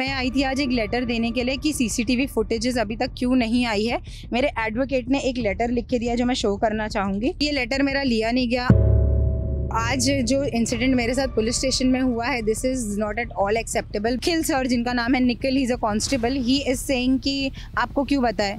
मैं आई थी आज एक लेटर देने के लिए कि सीसीटीवी फुटेजेस अभी तक क्यों नहीं आई है मेरे एडवोकेट ने एक लेटर लिख के दिया जो मैं शो करना चाहूंगी ये लेटर मेरा लिया नहीं गया आज जो इंसिडेंट मेरे साथ पुलिस स्टेशन में हुआ है this is not at all acceptable खिल सर जिनका नाम है निकल ही is a constable he is saying कि आपको क्यों बताए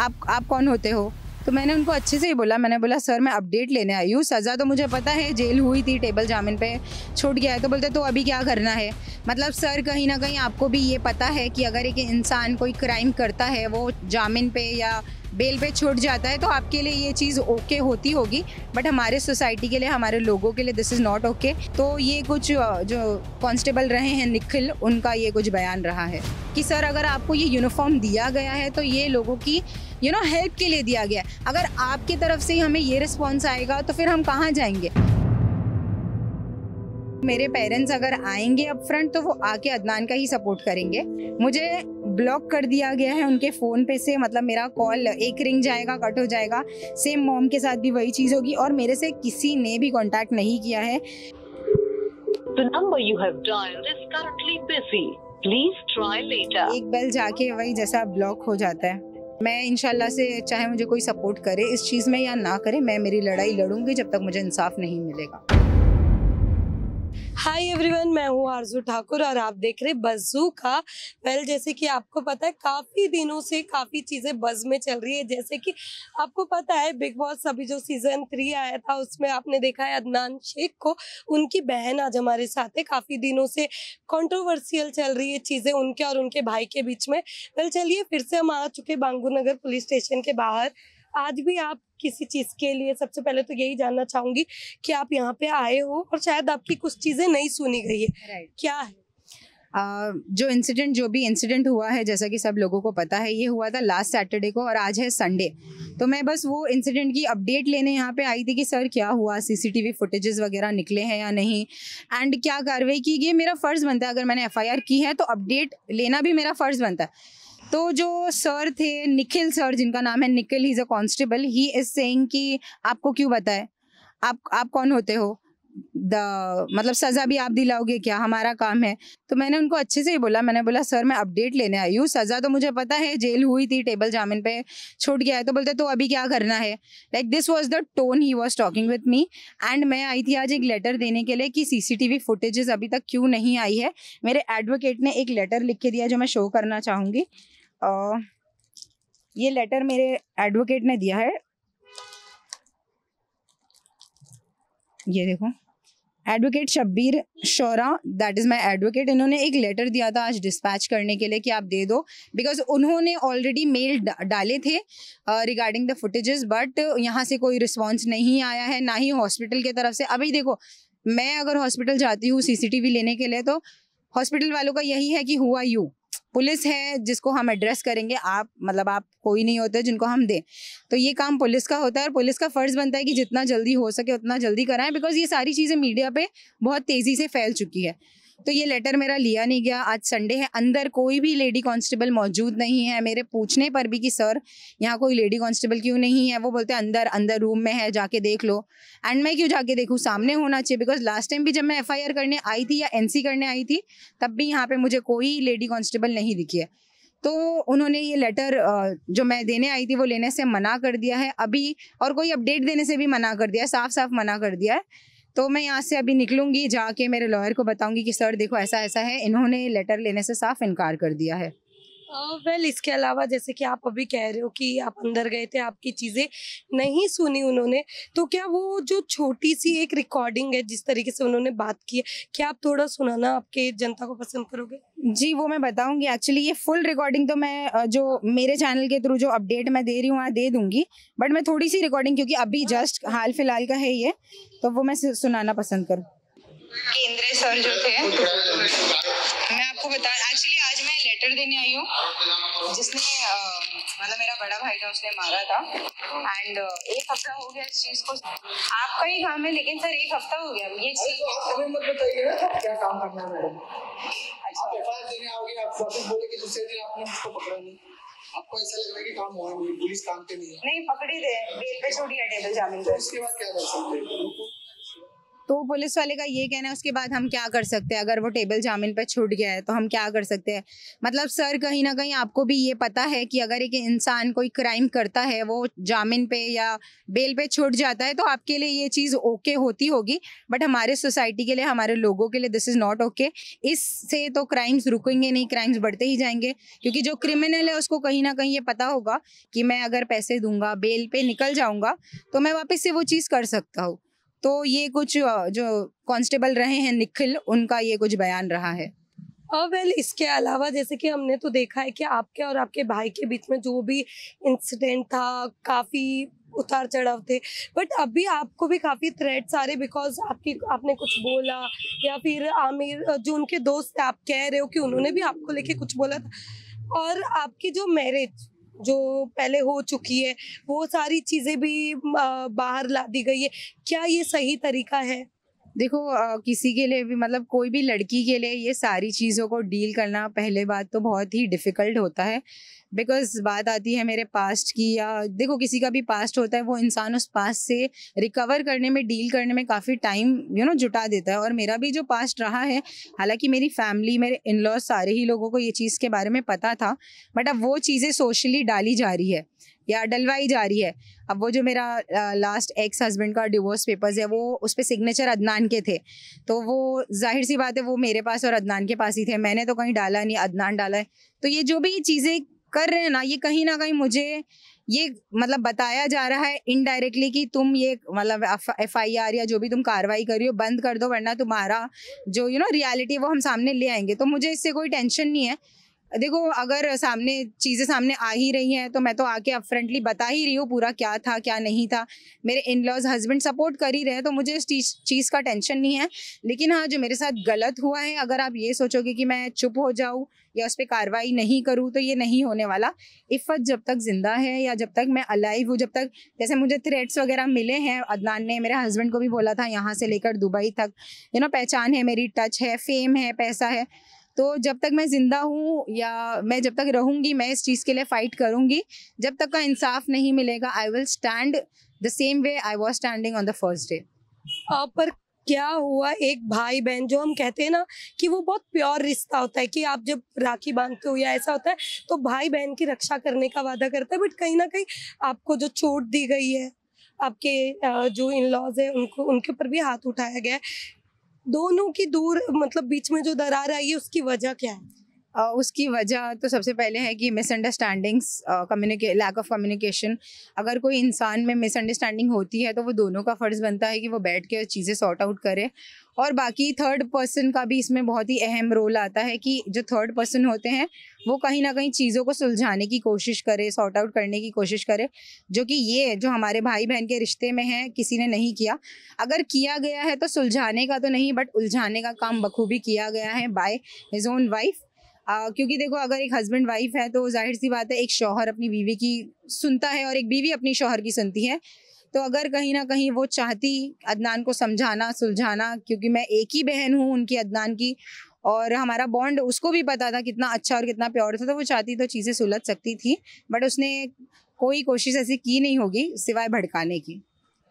आप आप कौन होते हो तो मैंने उनको अच्छे से ही बोला मैंने बोला सर मैं अपडेट लेने आई हूँ सज़ा तो मुझे पता है जेल हुई थी टेबल जामिन पे छूट गया है तो बोलते तो अभी क्या करना है मतलब सर कहीं ना कहीं आपको भी ये पता है कि अगर एक इंसान कोई क्राइम करता है वो जामिन पे या बेल पे छूट जाता है तो आपके लिए ये चीज़ ओके होती होगी बट हमारे सोसाइटी के लिए हमारे लोगों के लिए दिस इज़ नॉट ओके तो ये कुछ जो कांस्टेबल रहे हैं निखिल उनका ये कुछ बयान रहा है कि सर अगर आपको ये यूनिफॉर्म दिया गया है तो ये लोगों की यू नो हेल्प के लिए दिया गया है अगर आपकी तरफ से हमें ये रिस्पॉन्स आएगा तो फिर हम कहाँ जाएंगे मेरे पेरेंट्स अगर आएंगे अप फ्रंट तो वो आके अदनान का ही सपोर्ट करेंगे मुझे ब्लॉक कर दिया गया है उनके फ़ोन पे से मतलब मेरा कॉल एक रिंग जाएगा कट हो जाएगा सेम मॉम के साथ भी वही चीज़ होगी और मेरे से किसी ने भी कॉन्टैक्ट नहीं किया है एक बेल जाके वही जैसा ब्लॉक हो जाता है मैं इनशाला से चाहे मुझे कोई सपोर्ट करे इस चीज़ में या ना करे मैं मेरी लड़ाई लड़ूंगी जब तक मुझे इंसाफ नहीं मिलेगा हाय एवरीवन मैं हूँ आरजू ठाकुर और आप देख रहे बजू का वेल well, जैसे कि आपको पता है काफ़ी दिनों से काफ़ी चीज़ें बज में चल रही है जैसे कि आपको पता है बिग बॉस अभी जो सीज़न थ्री आया था उसमें आपने देखा है अदनान शेख को उनकी बहन आज हमारे साथ है काफ़ी दिनों से कंट्रोवर्सियल चल रही है चीज़ें उनके और उनके भाई के बीच में वेल well, चलिए फिर से हम आ चुके बांगू नगर पुलिस स्टेशन के बाहर आज भी आप किसी चीज़ के लिए सबसे पहले तो यही जानना चाहूंगी कि आप यहाँ पे आए हो और शायद आपकी कुछ चीज़ें नहीं सुनी गई है right. क्या है Uh, जो इंसिडेंट जो भी इंसिडेंट हुआ है जैसा कि सब लोगों को पता है ये हुआ था लास्ट सैटरडे को और आज है संडे तो मैं बस वो इंसिडेंट की अपडेट लेने यहाँ पे आई थी कि सर क्या हुआ सीसीटीवी फुटेजेस वगैरह निकले हैं या नहीं एंड क्या कार्रवाई की गई मेरा फ़र्ज़ बनता है अगर मैंने एफआईआर की है तो अपडेट लेना भी मेरा फ़र्ज़ बनता है तो जो सर थे निखिल सर जिनका नाम है Nikhil he is a constable he is saying कि आपको क्यों बताए आप आप कौन होते हो द मतलब सज़ा भी आप दिलाओगे क्या हमारा काम है तो मैंने उनको अच्छे से ही बोला मैंने बोला सर मैं अपडेट लेने आई हूँ सज़ा तो मुझे पता है जेल हुई थी टेबल जामिन पे छूट गया है तो बोलते तो अभी क्या करना है like this was the tone he was talking with me and मैं आई थी आज एक लेटर देने के लिए कि सीसीटीवी फुटेजेस अभी तक क्यों नहीं आई है मेरे एडवोकेट ने एक लेटर लिख के दिया जो मैं शो करना चाहूँगी आ, ये लेटर मेरे एडवोकेट ने दिया है ये देखो advocate Shabbir Shora that is my advocate इन्होंने एक लेटर दिया था आज डिस्पैच करने के लिए कि आप दे दो बिकॉज उन्होंने ऑलरेडी मेल डाले थे रिगार्डिंग द फुटेजेस बट यहाँ से कोई रिस्पॉन्स नहीं आया है ना ही हॉस्पिटल की तरफ से अभी देखो मैं अगर हॉस्पिटल जाती हूँ सीसीटीवी लेने के लिए तो हॉस्पिटल वालों का यही है कि हुआ यू पुलिस है जिसको हम एड्रेस करेंगे आप मतलब आप कोई नहीं होते जिनको हम दें तो ये काम पुलिस का होता है और पुलिस का फ़र्ज़ बनता है कि जितना जल्दी हो सके उतना जल्दी कराएं बिकॉज ये सारी चीज़ें मीडिया पर बहुत तेज़ी से फैल चुकी है तो ये लेटर मेरा लिया नहीं गया आज संडे है अंदर कोई भी लेडी कांस्टेबल मौजूद नहीं है मेरे पूछने पर भी कि सर यहाँ कोई लेडी कांस्टेबल क्यों नहीं है वो बोलते हैं अंदर अंदर रूम में है जाके देख लो एंड मैं क्यों जाके देखूँ सामने होना चाहिए बिकॉज लास्ट टाइम भी जब मैं एफ करने आई थी या एन करने आई थी तब भी यहाँ पर मुझे कोई लेडी कॉन्स्टेबल नहीं दिखी है तो उन्होंने ये लेटर जो मैं देने आई थी वो लेने से मना कर दिया है अभी और कोई अपडेट देने से भी मना कर दिया है साफ साफ मना कर दिया है तो मैं यहाँ से अभी निकलूँगी जाके मेरे लॉयर को बताऊँगी कि सर देखो ऐसा ऐसा है इन्होंने लेटर लेने से साफ इनकार कर दिया है वेल uh, well, इसके अलावा जैसे कि आप अभी कह रहे हो कि आप अंदर गए थे आपकी चीज़ें नहीं सुनी उन्होंने तो क्या वो जो छोटी सी एक रिकॉर्डिंग है जिस तरीके से उन्होंने बात की है क्या आप थोड़ा सुनाना आपके जनता को पसंद करोगे जी वो मैं बताऊंगी एक्चुअली ये फुल रिकॉर्डिंग तो मैं जो मेरे चैनल के थ्रू जो अपडेट मैं दे रही हूँ वहाँ दे दूंगी बट मैं थोड़ी सी रिकॉर्डिंग क्योंकि अभी जस्ट हाल फिलहाल का है ये तो वो मैं सुनाना पसंद करूँ केंद्रीय सर जो थे मैं आपको बता एक्चुअली आज मैं लेटर देने आई हूँ जिसने मतलब मेरा बड़ा भाई था उसने मारा था एंड एक हफ्ता हो गया इस चीज को आपका ही काम है लेकिन सर एक हफ्ता हो गया ये तो चीज मत बताइए तो क्या काम करना है मैडम अच्छा। आप एफ देने आओगे आप बोले कि दूसरे दिन आपने उसको पकड़ा नहीं आपको ऐसा लग रहा है कि काम हुआ नहीं पुलिस काम पे नहीं है नहीं पकड़ी दे बेल पे छोड़ी है टेबल जामिन तो पे उसके बाद क्या कर सकते हैं तो पुलिस वाले का ये कहना है उसके बाद हम क्या कर सकते हैं अगर वो टेबल जामिन पर छूट गया है तो हम क्या कर सकते हैं मतलब सर कहीं ना कहीं आपको भी ये पता है कि अगर एक इंसान कोई क्राइम करता है वो जामिन पे या बेल पे छूट जाता है तो आपके लिए ये चीज़ ओके होती होगी बट हमारे सोसाइटी के लिए हमारे लोगों के लिए दिस इज़ नॉट ओके इससे तो क्राइम्स रुकेंगे नहीं क्राइम्स बढ़ते ही जाएंगे क्योंकि जो क्रिमिनल है उसको कहीं ना कहीं ये पता होगा कि मैं अगर पैसे दूंगा बेल पे निकल जाऊंगा तो मैं वापस से वो चीज़ कर सकता हूँ तो ये कुछ जो कांस्टेबल रहे हैं निखिल उनका ये कुछ बयान रहा है वेल well, इसके अलावा जैसे कि हमने तो देखा है कि आपके और आपके भाई के बीच में जो भी इंसिडेंट था काफ़ी उतार चढ़ाव थे बट अभी आपको भी काफ़ी थ्रेट्स आ रहे बिकॉज आपकी आपने कुछ बोला या फिर आमिर जो उनके दोस्त थे आप कह रहे हो कि उन्होंने भी आपको लेके कुछ बोला था और आपकी जो मैरिज जो पहले हो चुकी है वो सारी चीज़ें भी बाहर ला दी गई है क्या ये सही तरीका है देखो आ, किसी के लिए भी मतलब कोई भी लड़की के लिए ये सारी चीज़ों को डील करना पहले बात तो बहुत ही डिफ़िकल्ट होता है बिकॉज बात आती है मेरे पास्ट की या देखो किसी का भी पास्ट होता है वो इंसान उस पास्ट से रिकवर करने में डील करने में काफ़ी टाइम यू नो जुटा देता है और मेरा भी जो पास्ट रहा है हालांकि मेरी फैमिली मेरे इन लॉज सारे ही लोगों को ये चीज़ के बारे में पता था बट अब वो चीज़ें सोशली डाली जा रही है या डलवाई जा रही है अब वो जो मेरा लास्ट एक्स हस्बैंड का डिवोर्स पेपर्स है वो उस पर सिग्नेचर अदनान के थे तो वो जाहिर सी बात है वो मेरे पास और अदनान के पास ही थे मैंने तो कहीं डाला नहीं अदनान डाला है तो ये जो भी चीज़ें कर रहे हैं ना ये कहीं ना कहीं मुझे ये मतलब बताया जा रहा है इनडायरेक्टली कि तुम ये मतलब एफ आई आर या जो भी तुम कार्रवाई कर रही हो बंद कर दो वरना तुम्हारा जो यू नो रियलिटी वो हम सामने ले आएंगे तो मुझे इससे कोई टेंशन नहीं है देखो अगर सामने चीज़ें सामने आ ही रही हैं तो मैं तो आके अपफ्रंटली बता ही रही हूँ पूरा क्या था क्या नहीं था मेरे इन लॉज हस्बैंड सपोर्ट कर ही रहे तो मुझे इस चीज़ का टेंशन नहीं है लेकिन हाँ जो मेरे साथ गलत हुआ है अगर आप ये सोचोगे कि मैं चुप हो जाऊँ या उस पर कार्रवाई नहीं करूँ तो ये नहीं होने वाला इफ़त जब तक ज़िंदा है या जब तक मैं अलाइव हूँ जब तक जैसे मुझे थ्रेट्स वगैरह मिले हैं अदनान ने मेरे हस्बैंड को भी बोला था यहाँ से लेकर दुबई तक यू नो पहचान है मेरी टच है फेम है पैसा है तो जब तक मैं ज़िंदा हूँ या मैं जब तक रहूँगी मैं इस चीज़ के लिए फ़ाइट करूँगी जब तक का इंसाफ नहीं मिलेगा I will stand the same way I was standing on the first day पर क्या हुआ एक भाई बहन जो हम कहते हैं ना कि वो बहुत प्योर रिश्ता होता है कि आप जब राखी बांधते हो या ऐसा होता है तो भाई बहन की रक्षा करने का वादा करता है बट कहीं ना कहीं आपको जो चोट दी गई है आपके जो इन लॉज है उनको उनके ऊपर भी हाथ उठाया गया है दोनों की दूर मतलब बीच में जो दरार आई है उसकी वजह क्या है उसकी वजह तो सबसे पहले है कि मिसअंडरस्टैंडिंग्स कम्युनिके लैक ऑफ कम्युनिकेशन अगर कोई इंसान में मिसअंडरस्टैंडिंग होती है तो वो दोनों का फ़र्ज़ बनता है कि वो बैठ के चीज़ें सॉर्ट आउट करे और बाकी थर्ड पर्सन का भी इसमें बहुत ही अहम रोल आता है कि जो थर्ड पर्सन होते हैं वो कहीं ना कहीं चीज़ों को सुलझाने की कोशिश करे सॉर्ट आउट करने की कोशिश करे जो कि ये जो हमारे भाई बहन के रिश्ते में है किसी ने नहीं किया अगर किया गया है तो सुलझाने का तो नहीं बट उलझाने का काम बखूबी किया गया है by his own wife ah, क्योंकि देखो अगर एक हस्बैंड वाइफ है तो जाहिर सी बात है एक शौहर अपनी बीवी की सुनता है और एक बीवी अपनी शौहर की सुनती है तो अगर कहीं ना कहीं वो चाहती अदनान को समझाना सुलझाना क्योंकि मैं एक ही बहन हूँ उनकी अदनान की और हमारा बॉन्ड उसको भी पता था कितना अच्छा और कितना प्योर था तो वो चाहती तो चीज़ें सुलझ सकती थी बट उसने कोई कोशिश ऐसी की नहीं होगी सिवाय भड़काने की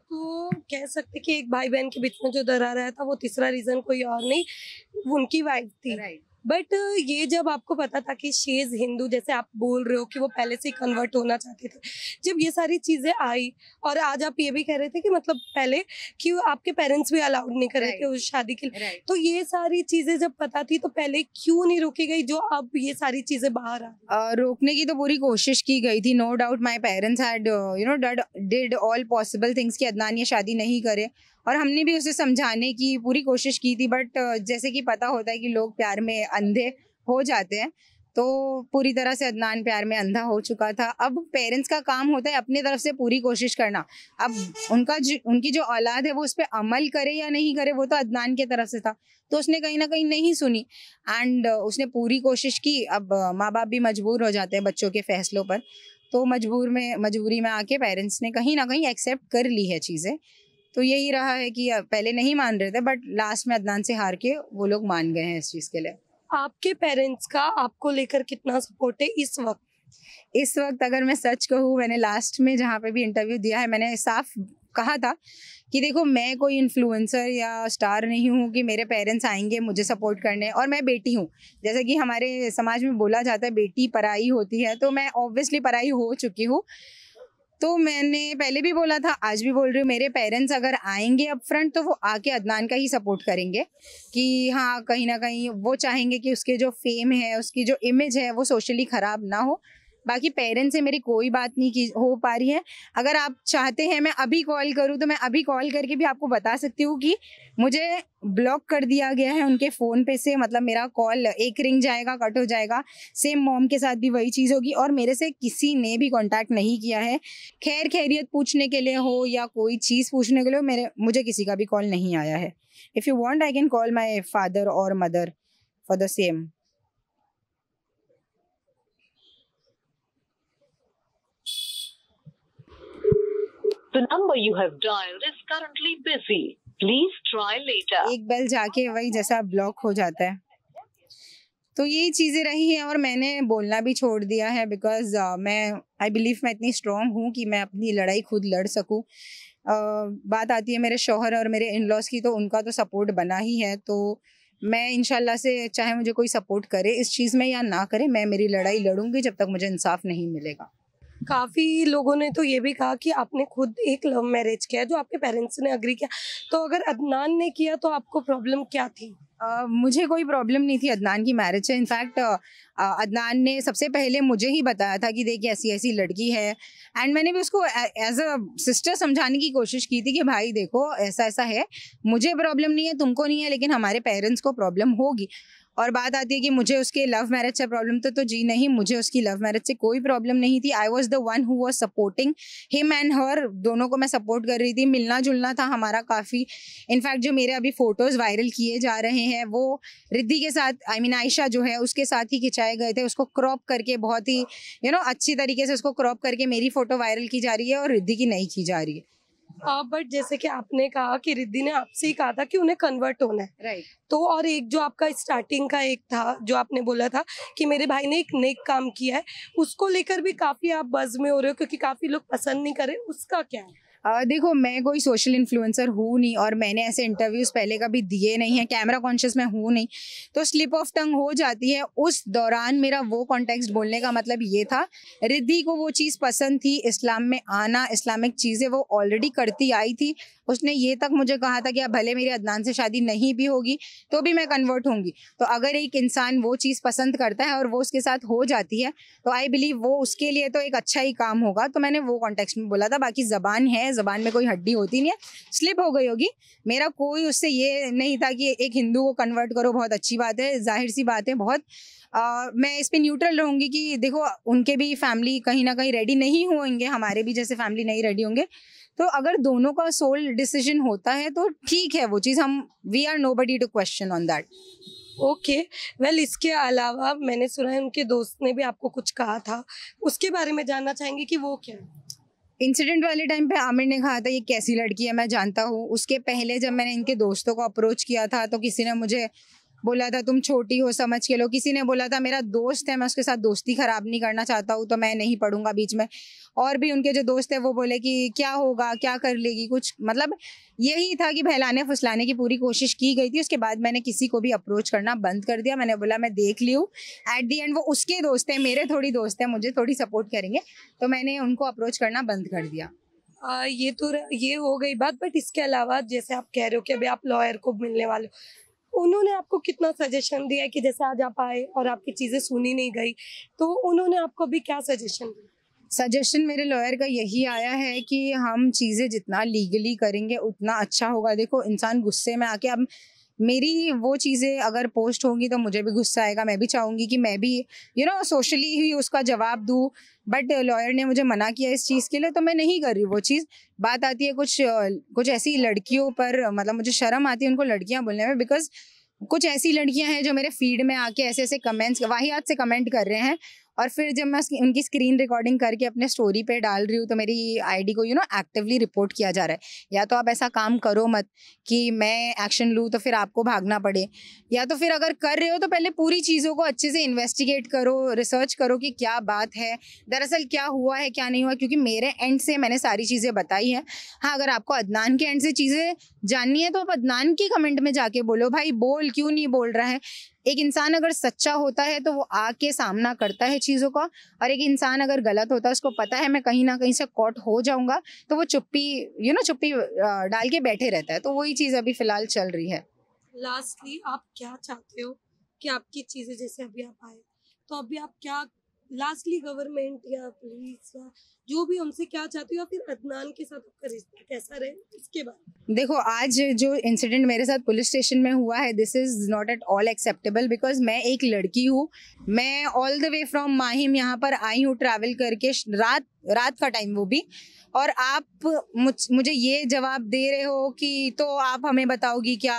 तो कह सकते कि एक भाई बहन के बीच में जो दरार आया था वो तीसरा रीज़न कोई और नहीं उनकी वाइफ थी राइट बट uh, ये जब आपको पता था कि शेज हिंदू जैसे आप बोल रहे हो कि वो पहले से कन्वर्ट होना चाहते थे जब ये सारी चीज़ें आई और आज आप ये भी कह रहे थे कि मतलब पहले कि आपके पेरेंट्स भी अलाउड नहीं कर रहे थे उस शादी के लिए तो ये सारी चीज़ें जब पता थी तो पहले क्यों नहीं रोकी गई जो अब ये सारी चीज़ें बाहर आ रोकने की तो पूरी कोशिश की गई थी no doubt my parents had you know did all possible things कि अदनान ये शादी नहीं करे और हमने भी उसे समझाने की पूरी कोशिश की थी बट जैसे कि पता होता है कि लोग प्यार में अंधे हो जाते हैं तो पूरी तरह से अदनान प्यार में अंधा हो चुका था अब पेरेंट्स का काम होता है अपनी तरफ से पूरी कोशिश करना अब उनका जो उनकी जो औलाद है वो उस पर अमल करे या नहीं करे वो तो अदनान की तरफ से था तो उसने कहीं ना कहीं नहीं सुनी एंड उसने पूरी कोशिश की अब माँ बाप भी मजबूर हो जाते हैं बच्चों के फैसलों पर तो मजबूर में मजबूरी में आके पेरेंट्स ने कहीं ना कहीं एक्सेप्ट कर ली है चीज़ें तो यही रहा है कि पहले नहीं मान रहे थे बट लास्ट में अदनान से हार के वो लोग मान गए हैं इस चीज़ के लिए आपके पेरेंट्स का आपको लेकर कितना सपोर्ट है इस वक्त इस वक्त अगर मैं सच कहूँ मैंने लास्ट में जहाँ पे भी इंटरव्यू दिया है मैंने साफ कहा था कि देखो मैं कोई इन्फ्लुएंसर या स्टार नहीं हूँ कि मेरे पेरेंट्स आएंगे मुझे सपोर्ट करने और मैं बेटी हूँ जैसे कि हमारे समाज में बोला जाता है बेटी पराई होती है तो मैं ऑब्वियसली पराई हो चुकी हूँ तो मैंने पहले भी बोला था आज भी बोल रही हूँ मेरे पेरेंट्स अगर आएंगे अप फ्रंट तो वो आके अदनान का ही सपोर्ट करेंगे कि हाँ कहीं ना कहीं वो चाहेंगे कि उसके जो फेम है उसकी जो इमेज है वो सोशली ख़राब ना हो बाकी पेरेंट्स से मेरी कोई बात नहीं की हो पा रही है अगर आप चाहते हैं मैं अभी कॉल करूँ तो मैं अभी कॉल करके भी आपको बता सकती हूँ कि मुझे ब्लॉक कर दिया गया है उनके फ़ोन पे से मतलब मेरा कॉल एक रिंग जाएगा कट हो जाएगा सेम मॉम के साथ भी वही चीज़ होगी और मेरे से किसी ने भी कांटेक्ट नहीं किया है खैर खैरियत पूछने के लिए हो या कोई चीज़ पूछने के लिए हो मेरे मुझे किसी का भी कॉल नहीं आया है if you want I can call my father और mother for the same The number you have dialed is currently busy. Please try later. एक बेल जाके वही जैसा ब्लॉक हो जाता है तो यही चीज़ें रही हैं और मैंने बोलना भी छोड़ दिया है बिकॉज uh, मैं आई बिलीव मैं इतनी स्ट्रॉन्ग हूँ कि मैं अपनी लड़ाई खुद लड़ सकूँ uh, बात आती है मेरे शोहर और मेरे इन लॉज की तो उनका तो सपोर्ट बना ही है तो मैं इनशाला से चाहे मुझे कोई सपोर्ट करे इस चीज़ में या ना करे मैं मेरी लड़ाई लड़ूंगी जब तक मुझे इंसाफ नहीं मिलेगा काफ़ी लोगों ने तो ये भी कहा कि आपने खुद एक लव मैरिज किया जो आपके पेरेंट्स ने अग्री किया तो अगर अदनान ने किया तो आपको प्रॉब्लम क्या थी Uh, मुझे कोई प्रॉब्लम नहीं थी अदनान की मैरिज से इनफैक्ट अदनान ने सबसे पहले मुझे ही बताया था कि देखिए ऐसी ऐसी लड़की है एंड मैंने भी उसको एज अ सिस्टर समझाने की कोशिश की थी कि भाई देखो ऐसा ऐसा है मुझे प्रॉब्लम नहीं है तुमको नहीं है लेकिन हमारे पेरेंट्स को प्रॉब्लम होगी और बात आती है कि मुझे उसके लव मैरिज से प्रॉब्लम तो तो जी नहीं मुझे उसकी लव मैरिज से कोई प्रॉब्लम नहीं थी I was the one who was supporting him and her दोनों को मैं सपोर्ट कर रही थी मिलना जुलना था हमारा काफ़ी इनफैक्ट जो मेरे अभी फ़ोटोज़ वायरल किए जा रहे हैं वो रिद्धि के साथ आई मीन आयशा जो है उसके साथ ही खिंचाए गए थे उसको क्रॉप करके बहुत ही यू you नो know, अच्छी तरीके से उसको क्रॉप करके मेरी फ़ोटो वायरल की जा रही है और रिद्धि की नहीं की जा रही है बट हाँ, जैसे कि आपने कहा कि रिद्धि ने आपसे ही कहा था कि उन्हें कन्वर्ट होना है राइट right. तो और एक जो आपका स्टार्टिंग का एक था जो आपने बोला था कि मेरे भाई ने एक नेक काम किया है उसको लेकर भी काफी आप बज में हो रहे हो क्योंकि काफी लोग पसंद नहीं करे उसका क्या है आ, देखो मैं कोई सोशल इन्फ्लुएंसर हूँ नहीं और मैंने ऐसे इंटरव्यूज़ पहले कभी दिए नहीं हैं कैमरा कॉन्शियस में हूँ नहीं तो स्लिप ऑफ टंग हो जाती है उस दौरान मेरा वो कॉन्टेक्स्ट बोलने का मतलब ये था रिद्धि को वो चीज़ पसंद थी इस्लाम में आना इस्लामिक चीज़ें वो ऑलरेडी करती आई थी उसने ये तक मुझे कहा था कि अब भले मेरी अदनान से शादी नहीं भी होगी तो भी मैं कन्वर्ट होंगी तो अगर एक इंसान वो चीज़ पसंद करता है और वो उसके साथ हो जाती है तो आई बिलीव वो उसके लिए तो एक अच्छा ही काम होगा तो मैंने वो कॉन्टेक्स्ट में बोला था बाकी ज़बान है जबान में कोई हड्डी होती नहीं है स्लिप हो गई होगी मेरा कोई उससे ये नहीं था कि एक हिंदू को कन्वर्ट करो बहुत अच्छी बात है जाहिर सी बात है बहुत आ, मैं इस पर न्यूट्रल रहूँगी कि देखो उनके भी फैमिली कहीं ना कहीं रेडी नहीं होंगे हमारे भी जैसे फैमिली नहीं रेडी होंगे तो अगर दोनों का सोल डिसीजन होता है तो ठीक है वो चीज़ हम we are nobody to question on that okay okay. Well well, इसके अलावा मैंने सुना है उनके दोस्त ने भी आपको कुछ कहा था उसके बारे में जानना चाहेंगे कि वो क्या है इंसिडेंट वाले टाइम पे आमिर ने कहा था ये कैसी लड़की है मैं जानता हूँ उसके पहले जब मैंने इनके दोस्तों को अप्रोच किया था तो किसी ने मुझे बोला था तुम छोटी हो समझ के लो किसी ने बोला था मेरा दोस्त है मैं उसके साथ दोस्ती ख़राब नहीं करना चाहता हूँ तो मैं नहीं पढ़ूंगा बीच में और भी उनके जो दोस्त है वो बोले कि क्या होगा क्या कर लेगी कुछ मतलब यही था कि फैलाने फुसलाने की पूरी कोशिश की गई थी उसके बाद मैंने किसी को भी अप्रोच करना बंद कर दिया मैंने बोला मैं देख ली हूँ एट दी एंड वो उसके दोस्त हैं मेरे थोड़ी दोस्त हैं मुझे थोड़ी सपोर्ट करेंगे तो मैंने उनको अप्रोच करना बंद कर दिया आ, ये तो ये हो गई बात बट इसके अलावा जैसे आप कह रहे हो कि अभी आप लॉयर को मिलने वाले उन्होंने आपको कितना सजेशन दिया कि जैसे आज आप आए और आपकी चीज़ें सुनी नहीं गई तो उन्होंने आपको भी क्या सजेशन दिया सजेशन मेरे लॉयर का यही आया है कि हम चीज़ें जितना लीगली करेंगे उतना अच्छा होगा देखो इंसान गुस्से में आके अब मेरी वो चीज़ें अगर पोस्ट होंगी तो मुझे भी गुस्सा आएगा मैं भी चाहूँगी कि मैं भी यू नो सोशली ही उसका जवाब दूँ बट लॉयर ने मुझे मना किया इस चीज़ के लिए तो मैं नहीं कर रही वो चीज़ बात आती है कुछ कुछ ऐसी लड़कियों पर मतलब मुझे शर्म आती है उनको लड़कियाँ बोलने में बिकॉज कुछ ऐसी लड़कियां हैं जो मेरे फीड में आके ऐसे ऐसे कमेंट्स वाहियात से कमेंट कर रहे हैं और फिर जब मैं उनकी स्क्रीन रिकॉर्डिंग करके अपने स्टोरी पे डाल रही हूँ तो मेरी आईडी को यू नो एक्टिवली रिपोर्ट किया जा रहा है या तो आप ऐसा काम करो मत कि मैं एक्शन लूँ तो फिर आपको भागना पड़े या तो फिर अगर कर रहे हो तो पहले पूरी चीज़ों को अच्छे से इन्वेस्टिगेट करो रिसर्च करो कि क्या बात है दरअसल क्या हुआ है क्या नहीं हुआ क्योंकि मेरे एंड से मैंने सारी चीज़ें बताई हैं हाँ अगर आपको अदनान के एंड से चीज़ें जाननी है तो आप अदनान की कमेंट में जाके बोलो भाई बोल क्यों नहीं बोल रहा है एक इंसान अगर सच्चा होता है तो वो आके सामना करता है चीज़ों का और एक इंसान अगर गलत होता है उसको पता है मैं कहीं ना कहीं से कॉट हो जाऊंगा तो वो चुप्पी यू नो चुप्पी डाल के बैठे रहता है तो वही चीज़ अभी फिलहाल चल रही है लास्टली आप क्या चाहते हो कि आपकी चीज़ें जैसे अभी आप आए तो अभी आप क्या लास्टली गवर्नमेंट या पुलिस या जो भी हमसे क्या चाहते हो या फिर अदनान के साथ आपका रिश्ता कैसा रहे इसके बाद देखो आज जो इंसिडेंट मेरे साथ पुलिस स्टेशन में हुआ है this is not at all acceptable because मैं एक लड़की हूँ मैं all the way from Mahim यहाँ पर आई हूँ ट्रैवल करके रात रात का टाइम वो भी और आप मुझ मुझे ये जवाब दे रहे हो कि तो आप हमें बताओगी क्या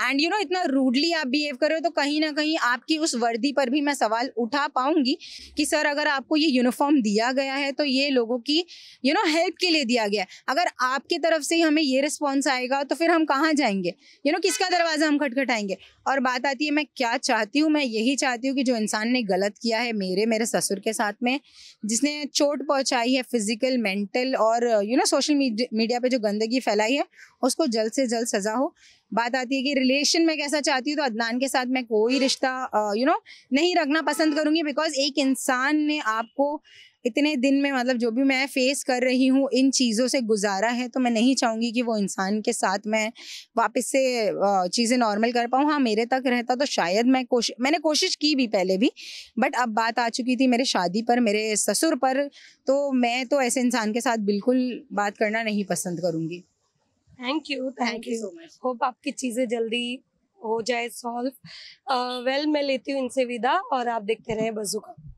एंड यू नो इतना रूडली आप बिहेव कर रहे हो तो कहीं ना कहीं आपकी उस वर्दी पर भी मैं सवाल उठा पाऊंगी कि सर अगर आपको ये यूनिफॉर्म दिया गया है तो ये लोगों की यू नो हेल्प के लिए दिया गया है अगर आपकी तरफ से ही हमें ये रिस्पॉन्स आएगा तो फिर हम कहाँ जाएंगे यू you नो know, किसका दरवाज़ा हम खटखटाएंगे और बात आती है मैं क्या चाहती हूँ मैं यही चाहती हूँ कि जो इंसान ने गलत किया है मेरे मेरे ससुर के साथ में जिसने चोट पहुँचाई फैलाई है फिजिकल मेंटल और यू नो सोशल मीडिया पे जो गंदगी फैलाई है उसको जल्द से जल्द सजा हो बात आती है कि रिलेशन में कैसा चाहती हूँ तो अदनान के साथ मैं कोई रिश्ता यू uh, नो नहीं रखना पसंद करूँगी बिकॉज एक इंसान ने आपको इतने दिन में मतलब जो भी मैं फेस कर रही हूँ इन चीज़ों से गुजारा है तो मैं नहीं चाहूँगी कि वो इंसान के साथ मैं वापस से चीज़ें नॉर्मल कर पाऊँ हाँ मेरे तक रहता तो शायद मैं कोशिश मैंने कोशिश की भी पहले भी बट अब बात आ चुकी थी मेरे शादी पर मेरे ससुर पर तो मैं तो ऐसे इंसान के साथ बिल्कुल बात करना नहीं पसंद करूँगी thank you thank you so much hope आपकी चीज़ें जल्दी हो जाए सॉल्व वेल uh, well, मैं लेती हूँ इनसे विदा और आप देखते रहे बजू का